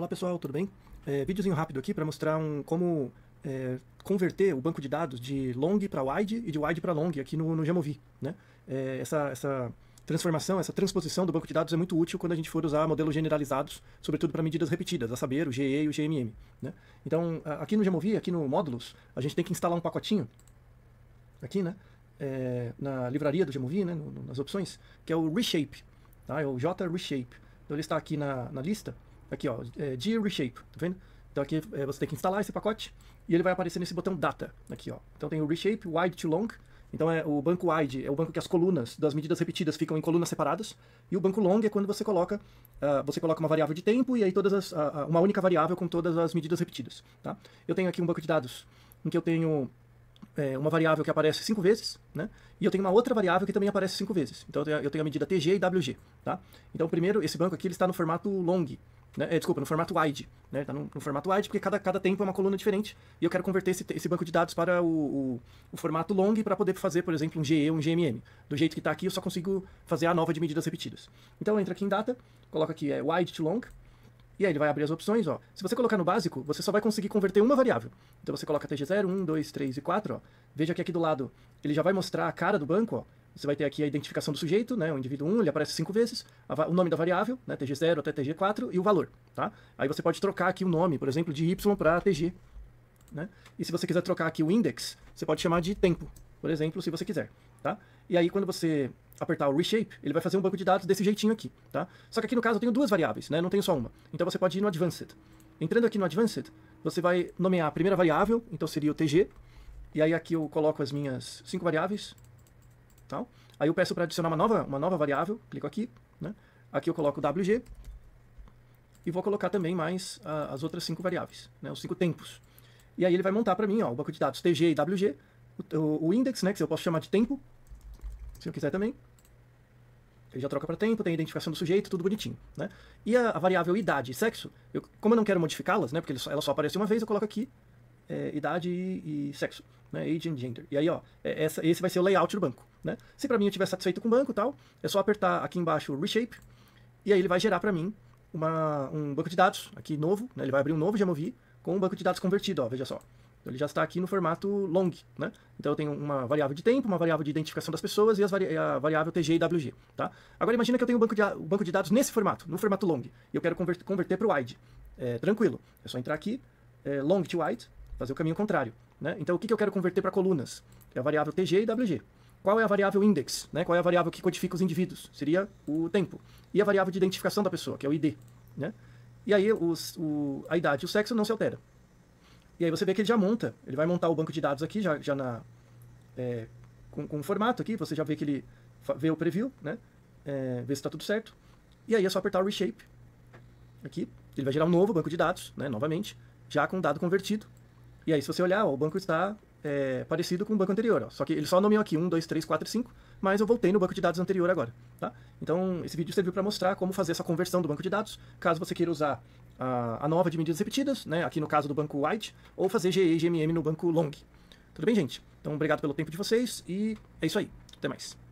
Olá pessoal, tudo bem? É, videozinho rápido aqui para mostrar um, como é, converter o banco de dados de long para wide e de wide para long aqui no, no Jamovi. Né? É, essa, essa transformação, essa transposição do banco de dados é muito útil quando a gente for usar modelos generalizados, sobretudo para medidas repetidas, a saber, o GE e o GMM. Né? Então, aqui no Jamovi, aqui no Módulos, a gente tem que instalar um pacotinho, aqui, né? É, na livraria do Jamovi, né? nas opções, que é o Reshape, tá? é o J Reshape. Então, ele está aqui na, na lista, Aqui, ó, é, de reshape, tá vendo? Então aqui é, você tem que instalar esse pacote e ele vai aparecer nesse botão data, aqui, ó. Então tem o reshape, wide to long, então é o banco wide é o banco que as colunas das medidas repetidas ficam em colunas separadas e o banco long é quando você coloca uh, você coloca uma variável de tempo e aí todas as, uh, uma única variável com todas as medidas repetidas. Tá? Eu tenho aqui um banco de dados em que eu tenho é, uma variável que aparece cinco vezes, né? E eu tenho uma outra variável que também aparece cinco vezes. Então eu tenho a medida TG e WG, tá? Então primeiro esse banco aqui ele está no formato long, né? É, desculpa, no formato wide. Né? Tá no, no, formato wide, porque cada, cada tempo é uma coluna diferente e eu quero converter esse, esse banco de dados para o, o, o formato long para poder fazer, por exemplo, um GE ou um GMM. Do jeito que está aqui, eu só consigo fazer a nova de medidas repetidas. Então entra aqui em data, coloca aqui é, wide to long, e aí ele vai abrir as opções, ó. Se você colocar no básico, você só vai conseguir converter uma variável. Então você coloca TG0, 1, 2, 3 e 4, ó. Veja que aqui do lado ele já vai mostrar a cara do banco, ó. Você vai ter aqui a identificação do sujeito, né, o indivíduo 1, ele aparece cinco vezes, o nome da variável, né, TG0 até TG4, e o valor. Tá? Aí você pode trocar aqui o nome, por exemplo, de Y para TG. Né? E se você quiser trocar aqui o index, você pode chamar de tempo, por exemplo, se você quiser. Tá? E aí quando você apertar o reshape, ele vai fazer um banco de dados desse jeitinho aqui. Tá? Só que aqui no caso eu tenho duas variáveis, né? não tenho só uma. Então você pode ir no advanced. Entrando aqui no advanced, você vai nomear a primeira variável, então seria o TG. E aí aqui eu coloco as minhas cinco variáveis, Tal. Aí eu peço para adicionar uma nova, uma nova variável, clico aqui, né? aqui eu coloco WG e vou colocar também mais ah, as outras cinco variáveis, né? os cinco tempos. E aí ele vai montar para mim ó, o banco de dados TG e WG, o, o, index, né, que eu posso chamar de tempo, se eu quiser também. Ele já troca para tempo, tem a identificação do sujeito, tudo bonitinho. Né? E a, a variável idade e sexo, eu, como eu não quero modificá-las, né, porque ela só aparece uma vez, eu coloco aqui é, idade e, e sexo, né? Age and gender. E aí, ó, é, essa, esse vai ser o layout do banco, né? Se para mim eu estiver satisfeito com o banco tal, é só apertar aqui embaixo Reshape, e aí ele vai gerar para mim uma, um banco de dados aqui novo, né? Ele vai abrir um novo GemoView com um banco de dados convertido, ó, veja só. Ele já está aqui no formato long, né? Então eu tenho uma variável de tempo, uma variável de identificação das pessoas e vari a variável TG e WG, tá? Agora imagina que eu tenho um banco de, um banco de dados nesse formato, no formato long, e eu quero converter, converter para o wide. É, tranquilo, é só entrar aqui, é, long to wide, fazer o caminho contrário. Né? Então, o que, que eu quero converter para colunas? É a variável TG e WG. Qual é a variável index? Né? Qual é a variável que codifica os indivíduos? Seria o tempo. E a variável de identificação da pessoa, que é o ID. Né? E aí os, o, a idade e o sexo não se altera. E aí você vê que ele já monta, ele vai montar o banco de dados aqui, já, já na, é, com, com o formato aqui, você já vê que ele vê o preview, né? É, vê se está tudo certo. E aí é só apertar o reshape aqui, ele vai gerar um novo banco de dados, né, novamente, já com o dado convertido, e aí, se você olhar, ó, o banco está é, parecido com o banco anterior. Ó. Só que ele só nomeou aqui 1, 2, 3, 4 e 5, mas eu voltei no banco de dados anterior agora. Tá? Então, esse vídeo serviu para mostrar como fazer essa conversão do banco de dados, caso você queira usar a, a nova de medidas repetidas, né, aqui no caso do banco White, ou fazer GE e GMM no banco Long. Tudo bem, gente? Então, obrigado pelo tempo de vocês e é isso aí. Até mais.